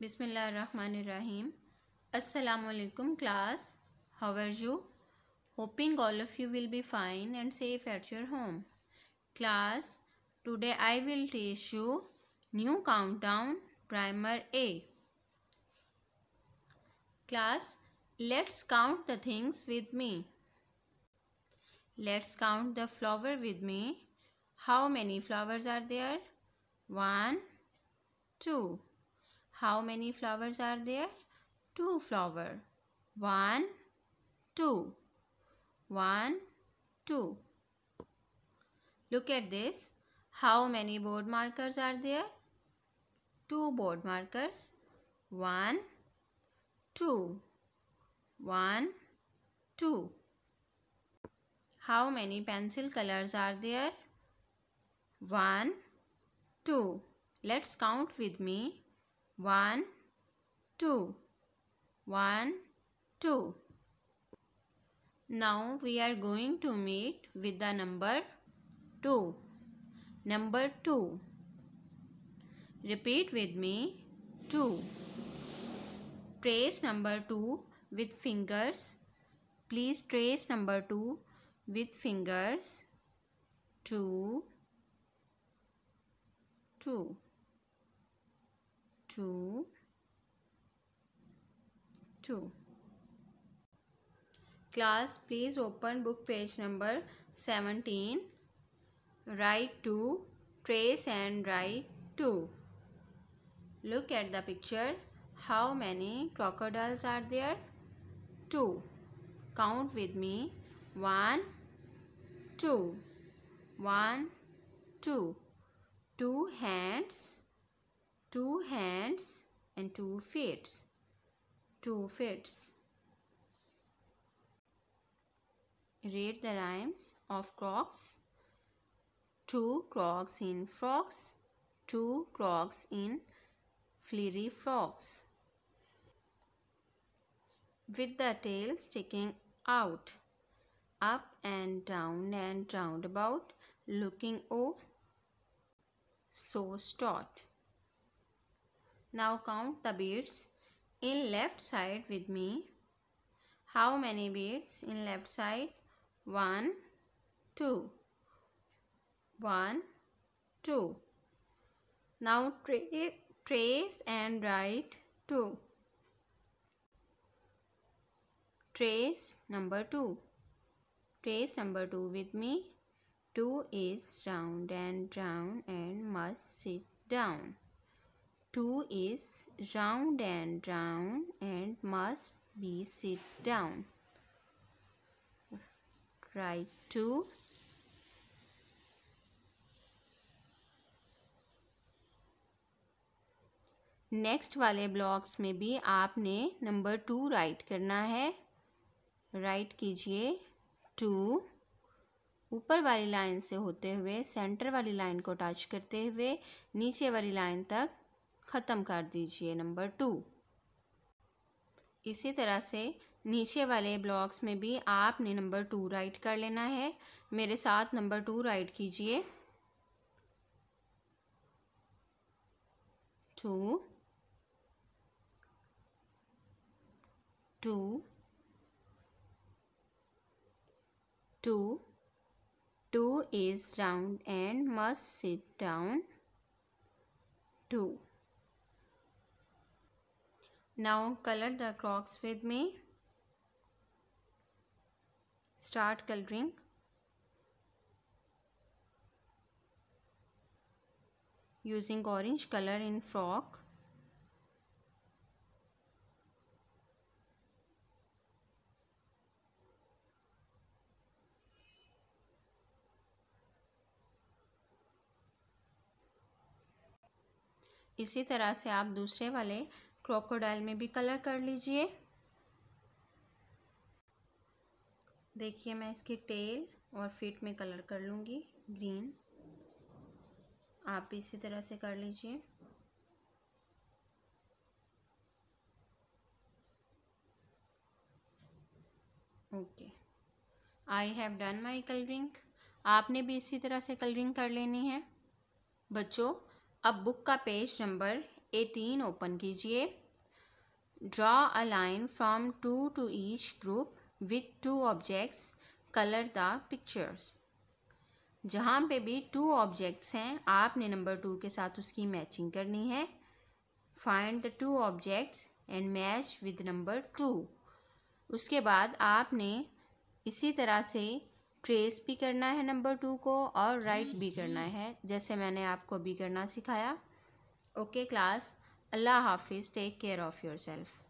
बिसमीम असलकम class how are you hoping all of you will be fine and safe at your home class today I will teach you new countdown primer a class let's count the things with me let's count the flower with me how many flowers are there one two How many flowers are there? Two flower. One, two. One, two. Look at this. How many board markers are there? Two board markers. One, two. One, two. How many pencil colors are there? One, two. Let's count with me. One, two, one, two. Now we are going to meet with the number 2. Number 2. Repeat with me 2. Trace number 2 with fingers. Please trace number 2 with fingers. 2 2 2 2 class please open book page number 17 write 2 trace and write 2 look at the picture how many crocodiles are there 2 count with me 1 2 1 2 two hands two hands and two feet two feet read the rhymes of crocs two crocs in frogs two crocs in fleery frogs with the tail sticking out up and down and roundabout looking oh so stout now count the beads in left side with me. How many beads in left side? 1, 2. 1, 2. Now tra trace and write 2. Trace number 2. Trace number 2 with me. 2 is round and round and must sit down. Two is round and round and must be sit down write two next वाले blocks में भी आपने number two right करना है right कीजिए to ऊपर वाली line से होते हुए सेंटर वाली लाइन को टच करते हुए नीचे वाली लाइन तक ख़त्म कर दीजिए नंबर टू इसी तरह से नीचे वाले ब्लॉक्स में भी आपने नंबर टू राइट कर लेना है मेरे साथ नंबर टू राइट कीजिए two two two two is round and must sit down two now color the crocs with me start coloring using orange color in frock इसी तरह से आप दूसरे वाले क्रोकोडाइल में भी कलर कर लीजिए देखिए मैं इसकी टेल और फीट में कलर कर लूँगी ग्रीन आप इसी तरह से कर लीजिए okay I have done my colouring आपने भी इसी तरह से कलरिंग कर लेनी है बच्चों अब बुक का पेज नंबर एटीन ओपन कीजिए draw a line from two to each group with two objects colour the pictures जहाँ पे भी टू ऑब्जेक्ट्स हैं आपने नंबर टू के साथ उसकी मैचिंग करनी है find the two objects and match with number two उसके बाद आपने इसी तरह से ट्रेस भी करना है नंबर टू को और राइट भी करना है जैसे मैंने आपको भी करना सिखाया Okay class, Allah Hafiz, take care of yourself.